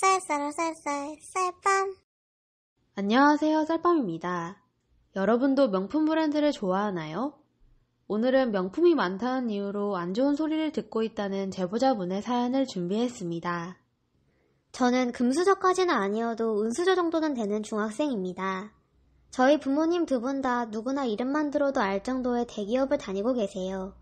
쌀쌀쌀쌀 쌀밤 안녕하세요 쌀밤입니다. 여러분도 명품 브랜드를 좋아하나요? 오늘은 명품이 많다는 이유로 안 좋은 소리를 듣고 있다는 제보자분의 사연을 준비했습니다. 저는 금수저까지는 아니어도 은수저 정도는 되는 중학생입니다. 저희 부모님 두 분 다 누구나 이름만 들어도 알 정도의 대기업을 다니고 계세요.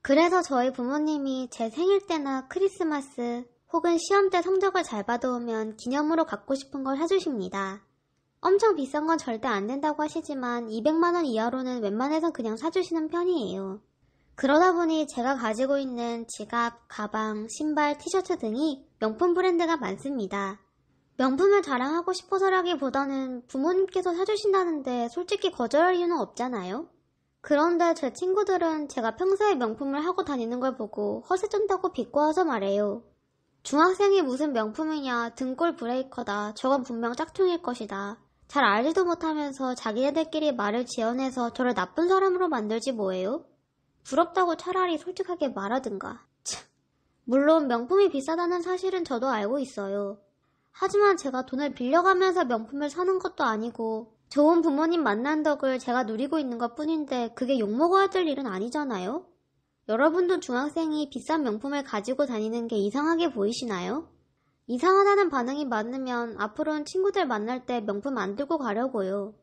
그래서 저희 부모님이 제 생일 때나 크리스마스, 혹은 시험 때 성적을 잘 받아오면 기념으로 갖고 싶은 걸 사주십니다. 엄청 비싼 건 절대 안 된다고 하시지만 200만원 이하로는 웬만해선 그냥 사주시는 편이에요. 그러다 보니 제가 가지고 있는 지갑, 가방, 신발, 티셔츠 등이 명품 브랜드가 많습니다. 명품을 자랑하고 싶어서라기보다는 부모님께서 사주신다는데 솔직히 거절할 이유는 없잖아요? 그런데 제 친구들은 제가 평소에 명품을 하고 다니는 걸 보고 허세 쩐다고 비꼬아서 말해요. 중학생이 무슨 명품이냐, 등골 브레이커다, 저건 분명 짝퉁일 것이다. 잘 알지도 못하면서 자기네들끼리 말을 지어내서 저를 나쁜 사람으로 만들지 뭐예요? 부럽다고 차라리 솔직하게 말하든가. 물론 명품이 비싸다는 사실은 저도 알고 있어요. 하지만 제가 돈을 빌려가면서 명품을 사는 것도 아니고 좋은 부모님 만난 덕을 제가 누리고 있는 것 뿐인데 그게 욕먹어야 될 일은 아니잖아요? 여러분도 중학생이 비싼 명품을 가지고 다니는 게 이상하게 보이시나요? 이상하다는 반응이 많으면 앞으로는 친구들 만날 때 명품 안 들고 가려고요.